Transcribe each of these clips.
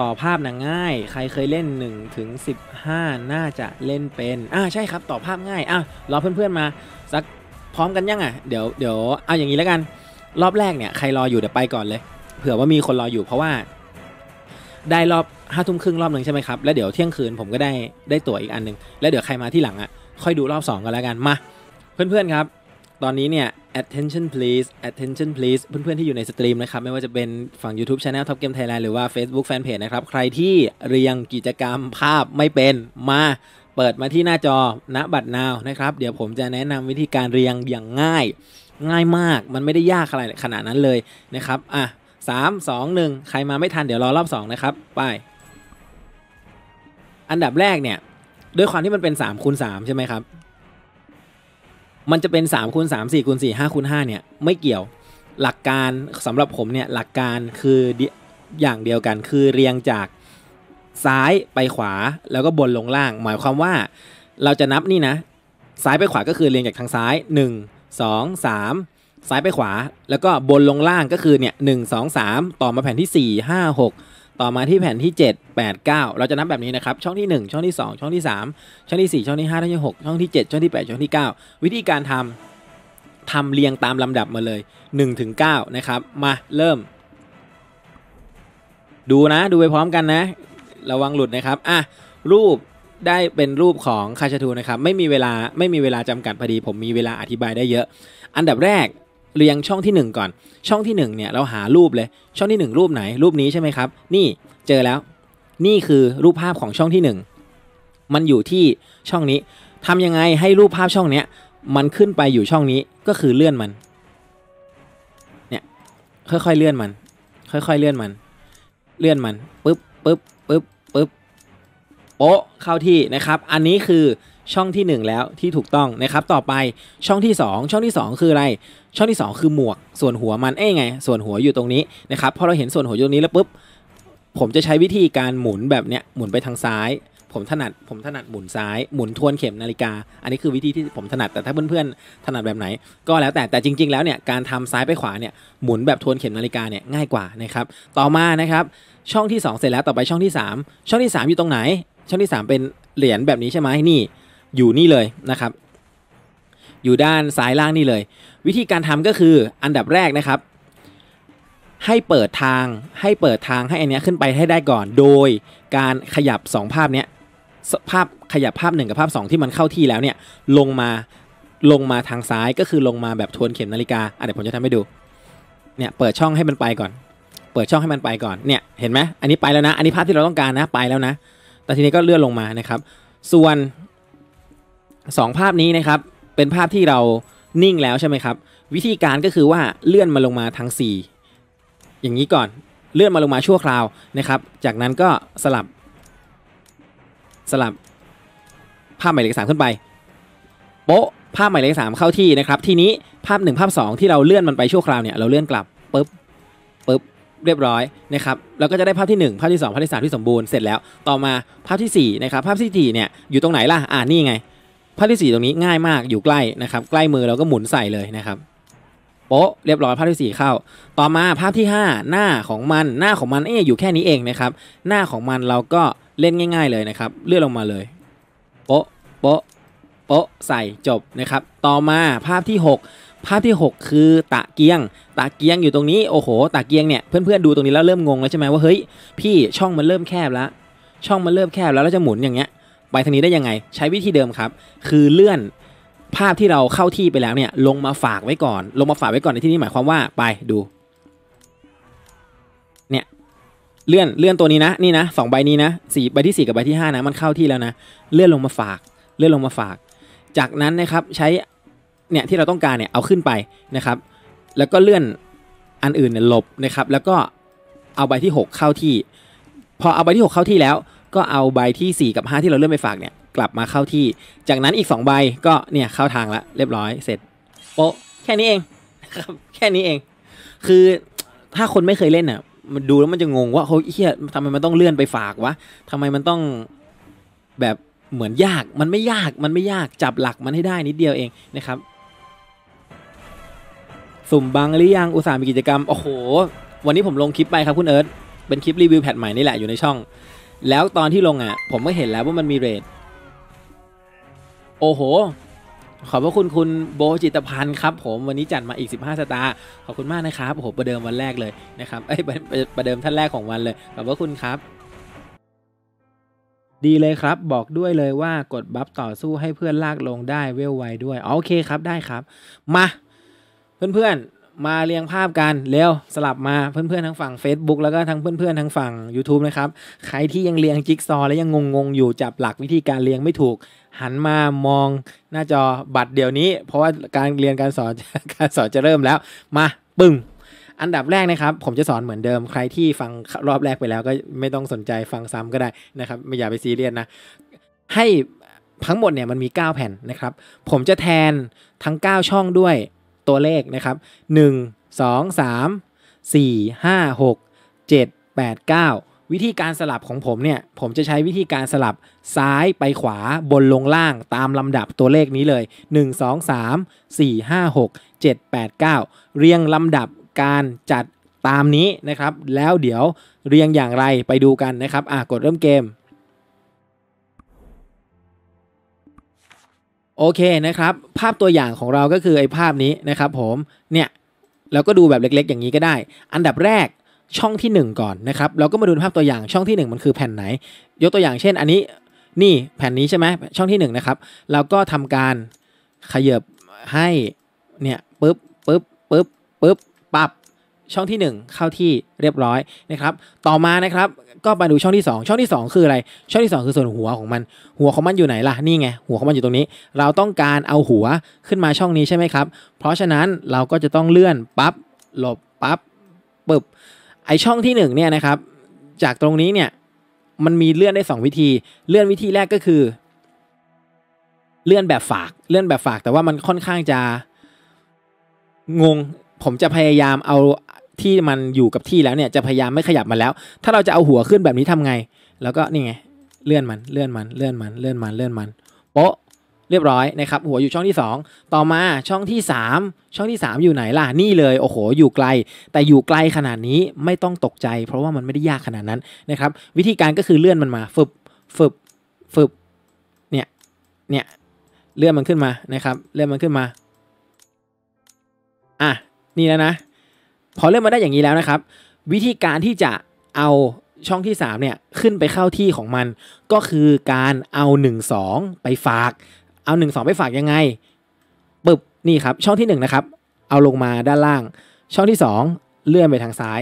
ต่อภาพนะง่ายใครเคยเล่น 1 ถึง 15 น่าจะเล่นเป็นอ่าใช่ครับต่อภาพง่ายอ่ะรอเพื่อนๆมา สักพร้อมกันยังอ่ะเดี๋ยวเดี๋ยวเอาอย่างนี้แล้วกัน รอบแรกเนี่ยใครรออยู่เดี๋ยวไปก่อนเลย เผื่อว่ามีคนรออยู่ เพราะว่า ได้รอบห้าทุ่มครึ่งรอบหนึ่งใช่ไหมครับแล้วเดี๋ยวเที่ยงคืนผมก็ได้ได้ตั๋วอีกอันหนึ่งแล้วเดี๋ยวใครมาที่หลังอ่ะค่อยดูรอบ 2 กันแล้วกันมา เพื่อนๆครับตอนนี้เนี่ย attention please attention please เพื่อนๆ ที่อยู่ในสตรีมนะครับ ไม่ว่าจะเป็นฝั่ง YouTube Channel Top Game Thailand หรือว่า Facebook Fanpage นะครับ ใครที่เรียงกิจกรรมภาพไม่เป็นมาเปิดมาที่หน้าจอณบัตรนาวนะครับ เดี๋ยวผมจะแนะนำวิธีการเรียงอย่างง่าย ง่ายมากมันไม่ได้ยากอะไรขนาดนั้นเลยนะครับอ่ะ3 2 1 ใครมาไม่ทันเดี๋ยวรอรอบ2นะครับไป อันดับแรกเนี่ย ด้วยความที่มันเป็น3คูณ3ใช่ไหมครับมันจะเป็น3คูณสสามี่คูณสี่ห้าคูณห้าเนี่ยไม่เกี่ยว หลักการสำหรับผมเนี่ยหลักการคืออย่างเดียวกันคือเรียงจากซ้ายไปขวาแล้วก็บนลงล่างหมายความว่า เราจะนับนี่นะซ้ายไปขวาก็คือเรียงจากทางซ้าย 1 2 3 ซ้ายไปขวา แล้วก็บนลงล่างก็คือเนี่ยหนึ่งสองสามต่อมาแผ่นที่สี่ห้าหกต่อมาที่แผ่นที่ 7 8 9 เราจะนับแบบนี้นะครับช่องที่ 1 ช่องที่ 2 ช่องที่ 3ช่องที่ 4 ช่องที่5ช่องที่6ช่องที่ 7ช่องที่ 8 ช่องที่9วิธีการทำทำเรียงตามลำดับมาเลย1ถึง9นะครับมาเริ่ม ดูนะ ดูไปพร้อมกันนะระวังหลุดนะครับอ่ะรูปได้เป็นรูปของคาชาทูนะครับไม่มีเวลาไม่มีเวลาจำกัดพอดีผมมีเวลาอธิบายได้เยอะอันดับแรกเรียงช่องที่ 1 ก่อน ช่องที่ 1 เนี่ย เราหารูปเลยช่องที่ 1 รูปไหนรูปนี้ใช่ไหมครับ นี่เจอแล้วนี่คือรูปภาพของช่องที่ 1 มันอยู่ที่ช่องนี้ ทำยังไงให้รูปภาพช่องเนี้ยมันขึ้นไปอยู่ช่องนี้ก็คือเลื่อนมันเนี่ยค่อยๆเลื่อนมัน ค่อยๆเลื่อนมัน เลื่อนมันปึ๊บปึ๊บปึ๊บปึ๊บโป๊ะเข้าที่นะครับ อันนี้คือช่องที่ 1 แล้วที่ถูกต้องนะครับต่อไปช่องที่2 ช่องที่2คืออะไรช่องที่ 2 คือหมวก ส่วนหัวมันเอ้ยไง ส่วนหัวอยู่ตรงนี้นะครับพอเราเห็นส่วนหัวอยู่ตรงนี้แล้วปุ๊บ ผมจะใช้วิธีการหมุนแบบเนี้ยหมุนไปทางซ้าย ผมถนัด ผมถนัดหมุนซ้ายหมุนทวนเข็มนาฬิกา อันนี้คือวิธีที่ผมถนัดแต่ถ้าเพื่อนๆถนัดแบบไหน ก็แล้วแต่แต่จริง ๆ แล้วเนี่ยการทำซ้ายไปขวาเนี่ยหมุนแบบทวนเข็มนาฬิกาเนี่ยง่ายกว่านะครับต่อมานะครับช่องที่ 2 เสร็จแล้วต่อไปช่องที่ 3 ช่องที่ 3 อยู่ตรงไหน ช่องที่ 3 เป็นเหรียญแบบนี้ใช่ไหมนี่อยู่นี่เลยนะครับ อยู่ด้านซ้ายล่างนี่เลย วิธีการทำก็คืออันดับแรกนะครับ ให้เปิดทางให้เปิดทาง ให้อันนี้ขึ้นไปให้ได้ก่อน โดยการขยับ 2 ภาพเนี้ยภาพขยับภาพ 1 กับภาพ 2 ที่มันเข้าที่แล้วเนี่ย ลงมา ลงมาทางซ้ายก็คือลงมาแบบทวนเข็มนาฬิกาเดี๋ยวผมจะทำให้ดู เนี่ยเปิดช่องให้มันไปก่อน เปิดช่องให้มันไปก่อน เนี่ยเห็นไหมอันนี้ไปแล้วนะ อันนี้ภาพที่เราต้องการนะ ไปแล้วนะ แต่ทีนี้ก็เลื่อนลงมานะครับ ส่วนสองภาพนี้นะครับ เป็นภาพที่เรานิ่งแล้วใช่ไหมครับ วิธีการก็คือว่าเลื่อนมาลงมาทั้ง4อย่างนี้ก่อนเลื่อนมาลงมาชั่วคราวนะครับ จากนั้นก็สลับสลับภาพหมายเลขสามขึ้นไปโป๊ะ ภาพหมายเลขสามเข้าที่นะครับ ทีนี้ภาพ 1 ภาพ 2 ที่เราเลื่อนมันไปชั่วคราวเนี่ยเราเลื่อนกลับปุ๊บปุ๊บเรียบร้อยนะครับเราก็จะได้ภาพที่ 1 ภาพที่ 2 ภาพที่ 3 ที่สมบูรณ์เสร็จแล้วต่อมาภาพที่4นะครับภาพที่4เนี่ยอยู่ตรงไหนล่ะอ่านี่ไงภาพที่4ตรงนี้ง่ายมากอยู่ใกล้นะครับใกล้มือเราก็หมุนใส่เลยนะครับโป๊ะเรียบร้อยภาพที่4เข้าต่อมาภาพที่ 5 หน้าของมันหน้าของมันเอ๊อยู่แค่นี้เองนะครับ หน้าของมันเราก็เล่นง่าย ๆเลยนะครับ เลื่อนลงมาเลยโป๊ะโป๊ะโป๊ะใส่จบนะครับต่อมาภาพที่ 6 ภาพที่ 6 คือ ตะเกียงตะเกียงอยู่ตรงนี้โอ้โหตะเกียงเนี่ยเพื่อนๆดูตรงนี้แล้วเริ่มงงแล้วใช่ไหมว่าเฮ้ยพี่ช่องมันเริ่มแคบแล้ว ช่องมันเริ่มแคบแล้วเราจะหมุนอย่างเงี้ยไปทางนี้ได้ยังไงใช้วิธีเดิมครับ คือเลื่อนภาพที่เราเข้าที่ไปแล้วเนี่ยลงมาฝากไว้ก่อน ลงมาฝากไว้ก่อนในที่นี้หมายความว่าไปดูเนี่ยเลื่อนเลื่อนตัวนี้นะนี่นะสองใบนี้นะสี่ใบที่ 4 กับใบที่5นะมันเข้าที่แล้วนะเลื่อนลงมาฝาก เลื่อนลงมาฝาก จากนั้นนะครับใช้เนี่ยที่เราต้องการเนี่ยเอาขึ้นไปนะครับ แล้วก็เลื่อนอันอื่นเนี่ยหลบนะครับ แล้วก็เอาใบที่ 6 เข้าที่ พอเอาใบที่ 6 เข้าที่แล้วก็เอาใบที่ 4 กับ 5 ที่เราเลื่อนไปฝากเนี่ยกลับมาเข้าที่ จากนั้นอีก 2 ใบก็เนี่ยเข้าทางละเรียบร้อยเสร็จโป๊ะแค่นี้เองครับแค่นี้เองคือถ้าคนไม่เคยเล่นอ่ะมันดูแล้วมันจะงงว่าเขาเฮียทำไมมันต้องเลื่อนไปฝากวะทำไมมันต้องแบบเหมือนยากมันไม่ยากมันไม่ยากจับหลักมันให้ได้นิดเดียวเองนะครับสุ่มบังหรือยังอุตส่าห์มีกิจกรรมโอ้โห วันนี้ผมลงคลิปไปครับคุณเอิร์ธเป็นคลิปรีวิวแพทใหม่นี่แหละอยู่ในช่องแล้วตอนที่ลงอ่ะผมก็เห็นแล้วว่ามันมีเรทโอ้โห ขอบพระคุณคุณโบจิตพันธ์ครับผมวันนี้จัดมาอีก 15 สตาร์ขอบคุณมากนะครับ โอ้โห ประเดิม วันแรกเลยนะครับเอ้ย ประเดิมท่านแรกของวันเลย ขอบพระคุณครับ ดีเลยครับ บอกด้วยเลยว่ากดบัฟต่อสู้ให้เพื่อนลาก ลงได้เวลไวด้วยโอเคครับได้ครับมาเพื่อนๆมาเรียงภาพกันเร็ว สลับมาเพื่อนๆทั้งฝั่ง Facebook แล้วก็ทั้งเพื่อนๆทั้งฝั่ง YouTube นะครับใครที่ยังเรียงจิ๊กซอและยังงงๆอยู่จับหลักวิธีการเรียงไม่ถูก หันมามองหน้าจอบัตรเดี๋ยวนี้ เพราะว่าการเรียนการสอนการสอนจะเริ่มแล้วมาปึ้งอันดับแรกนะครับ ผมจะสอนเหมือนเดิม ใครที่ฟังรอบแรกไปแล้วก็ไม่ต้องสนใจฟังซ้ำก็ได้นะครับไม่อย่าไปซีเรียสนะ ให้ทั้งหมดเนี่ยมันมี 9 แผ่นนะครับ ผมจะแทนทั้ง9ช่องด้วยตัวเลขนะครับ 1 2 3 4 5 6 7 8 9 วิธีการสลับของผมเนี่ย ผมจะใช้วิธีการสลับซ้ายไปขวาบนลงล่างตามลำดับตัวเลขนี้เลย 1 2 3 4 5 6 7 8 9 เรียงลำดับการจัดตามนี้นะครับ แล้วเดี๋ยวเรียงอย่างไรไปดูกันนะครับ อ่ะ กดเริ่มเกมโอเค นะครับ ภาพตัวอย่างของเราก็คือไอ้ภาพนี้นะครับผมเนี่ยเราก็ดูแบบเล็กๆ อย่างนี้ก็ได้ อันดับแรกช่องที่ 1 ก่อนนะครับ เราก็มาดูภาพตัวอย่างช่องที่ 1 มันคือแผ่นไหน ยกตัวอย่างเช่นอันนี้นี่แผ่นนี้ใช่ไหมช่องที่1นะครับ เราก็ทำการขยับให้เนี่ยปึ๊บปึ๊บปึ๊บปึ๊บช่องที่ 1 เข้าที่เรียบร้อยนะครับ ต่อมานะครับก็ไปดูช่องที่ 2 ช่องที่ 2 คืออะไร ช่องที่ 2 คือส่วนหัวของมันหัวของมันอยู่ไหนล่ะนี่ไงหัวของมันอยู่ตรงนี้ เราต้องการเอาหัวขึ้นมาช่องนี้ใช่ไหมครับ เพราะฉะนั้นเราก็จะต้องเลื่อนปั๊บหลบปั๊บปึบไอช่องที่1 เนี่ยนะครับ จากตรงนี้เนี่ยมันมีเลื่อนได้ 2 วิธี เลื่อนวิธีแรกก็คือ เลื่อนแบบฝากเลื่อนแบบฝากแต่ว่ามันค่อนข้างจะงงผมจะพยายามเอาที่มันอยู่กับที่แล้วเนี่ยจะพยายามไม่ขยับมาแล้ว ถ้าเราจะเอาหัวขึ้นแบบนี้ทำไง แล้วก็นี่ไงเลื่อนมันเลื่อนมัน เลื่อนมันเลื่อนมันเลื่อนมันโป๊ะเรียบร้อยนะครับ หัวอยู่ช่องที่2ต่อมาช่องที่3ช่องที่3อยู่ไหนล่ะนี่เลย โอ้โหอยู่ไกล แต่อยู่ไกลขนาดนี้ไม่ต้องตกใจ เพราะว่ามันไม่ได้ยากขนาดนั้นนะครับ วิธีการก็คือเลื่อนมันมาฟึบฟึบฟึบเนี่ย เนี่ยเลื่อนมันขึ้นมานะครับ เลื่อนมันขึ้นมา อ่ะนี่แล้วนะพอเริ่มมาได้อย่างนี้แล้วนะครับ วิธีการที่จะเอาช่องที่3เนี่ยขึ้นไปเข้าที่ของมันก็คือการเอา1 2ไปฝาก เอา1 2 ไปฝากยังไงปึบนี่ครับ ช่องที่1นะครับเอาลงมาด้านล่าง ช่องที่ 2 เลื่อนไปทางซ้าย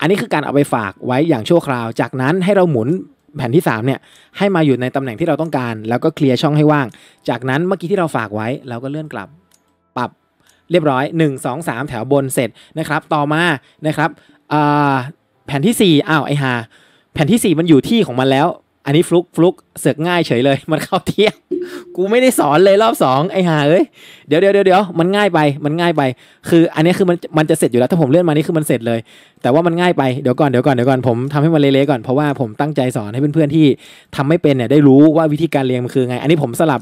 อันนี้คือการเอาไปฝากไว้อย่างชั่วคราว จากนั้นให้เราหมุนแผ่นที่3เนี่ยให้มาอยู่ในตำแหน่งที่เราต้องการ แล้วก็เคลียร์ช่องให้ว่าง จากนั้นเมื่อกี้ที่เราฝากไว้เราก็เลื่อนกลับเรียบร้อย 1 2 3 แถวบนเสร็จนะครับต่อมานะครับแผ่นที่4อ้าวไอหาแผ่นที่ 4 มันอยู่ที่ของมันแล้ว อันนี้ฟลุกฟลุกเสือกง่ายเฉยเลย มันเข้าเที่ยงกูไม่ได้สอนเลยรอบ2ไอหาเอ้ยเดี๋ยวเดี๋ยวเดี๋ยวมันง่ายไป มันง่ายไป คือ อันนี้คือมันมันจะเสร็จอยู่แล้วถ้าผมเลื่อนมานี่คือมันเสร็จเลย แต่ว่ามันง่ายไปเดี๋ยวก่อนเดี๋ยวก่อนเดี๋ยวก่อนผมทำให้มันเละๆก่อนเพราะว่าผมตั้งใจสอนให้เพื่อนๆที่ทำไม่เป็นเนี่ยได้รู้ว่าวิธีการเรียงมันคือไงอันนี้ผมสลับ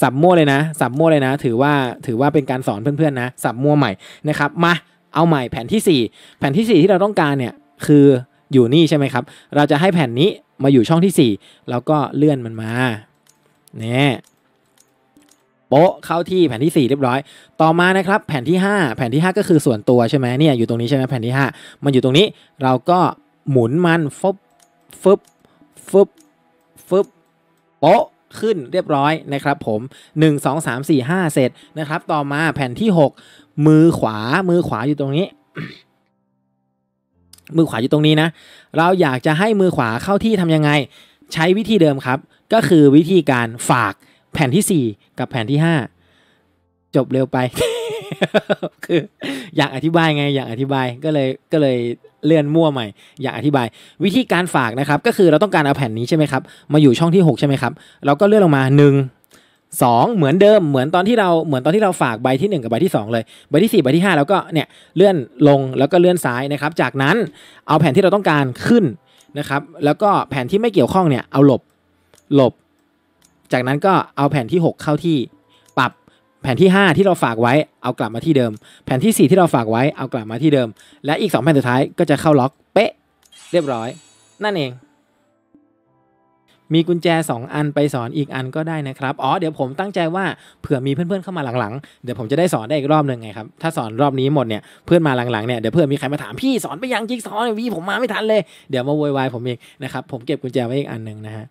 สับมั่วเลยนะสับมั่วเลยนะ ถือว่าถือว่าเป็นการสอนเพื่อนๆนะ สับมั่วใหม่นะครับมา เอาใหม่แผ่นที่ 4 แผ่นที่ 4 ที่เราต้องการเนี่ยคืออยู่นี่ใช่ไหมครับ เราจะให้แผ่นนี้มาอยู่ช่องที่ 4 แล้วก็เลื่อนมันมาเนี่ยโป๊ะเข้าที่แผ่นที่ 4 เรียบร้อย ต่อมานะครับ แผ่นที่ 5 แผ่นที่5ก็คือส่วนตัวใช่ไหมเนี่ยอยู่ตรงนี้ใช่ไหมแผ่นที่5 มันอยู่ตรงนี้เราก็หมุนมันฟึบฟึบฟึบฟึบโป๊ะขึ้นเรียบร้อยนะครับผม1 2 3 4 5เสร็จนะครับ ต่อมาแผ่นที่6มือขวามือขวาอยู่ตรงนี้มือขวาอยู่ตรงนี้นะ เราอยากจะให้มือขวาเข้าที่ทำยังไง ใช้วิธีเดิมครับ ก็คือวิธีการฝากแผ่นที่4กับแผ่นที่5จบเร็วไปคืออยากอธิบายไงอยากอธิบายก็เลยก็เลยเลื่อนมั่วใหม่ อยากอธิบายวิธีการฝากนะครับก็คือเราต้องการเอาแผ่นนี้ใช่ไหมครับมาอยู่ช่องที่ 6ใช่ไหมครับเราก็เลื่อนลงมา 1 2 เหมือนเดิมเหมือนตอนที่เราเหมือนตอนที่เราฝากใบที่ 1 กับใบที่ 2 เลยใบที่4ใบที่ 5 แล้วก็เนี่ยเลื่อนลงแล้วก็เลื่อนซ้ายนะครับจากนั้นเอาแผ่นที่เราต้องการขึ้นนะครับแล้วก็แผ่นที่ไม่เกี่ยวข้องเนี่ยเอาหลบหลบ จากนั้นก็เอาแผ่นที่ 6 เข้าที่แผนที่ 5 ที่เราฝากไว้เอากลับมาที่เดิม แผนที่ 4 ที่เราฝากไว้เอากลับมาที่เดิม และอีก 2แผ่นสุดท้ายก็จะเข้าล็อกเป๊ะเรียบร้อย นั่นเอง มีกุญแจ 2 อันไปสอนอีกอันก็ได้นะครับอ๋อเดี๋ยวผมตั้งใจว่าเผื่อมีเพื่อนๆ เข้ามาหลังๆ เดี๋ยวผมจะได้สอนได้อีกรอบหนึ่งไงครับ ถ้าสอนรอบนี้หมดเนี่ยเพื่อนมาหลังๆเนี่ยเดี๋ยวเพื่อนมีใครมาถามพี่สอนไปยังจิ๊กสอนวีผมมาไม่ทันเลยเดี๋ยวมาุ่ยวายผมอีกนะครับผมเก็บกุญแจไว้อีกอันหนึ่งนะฮะ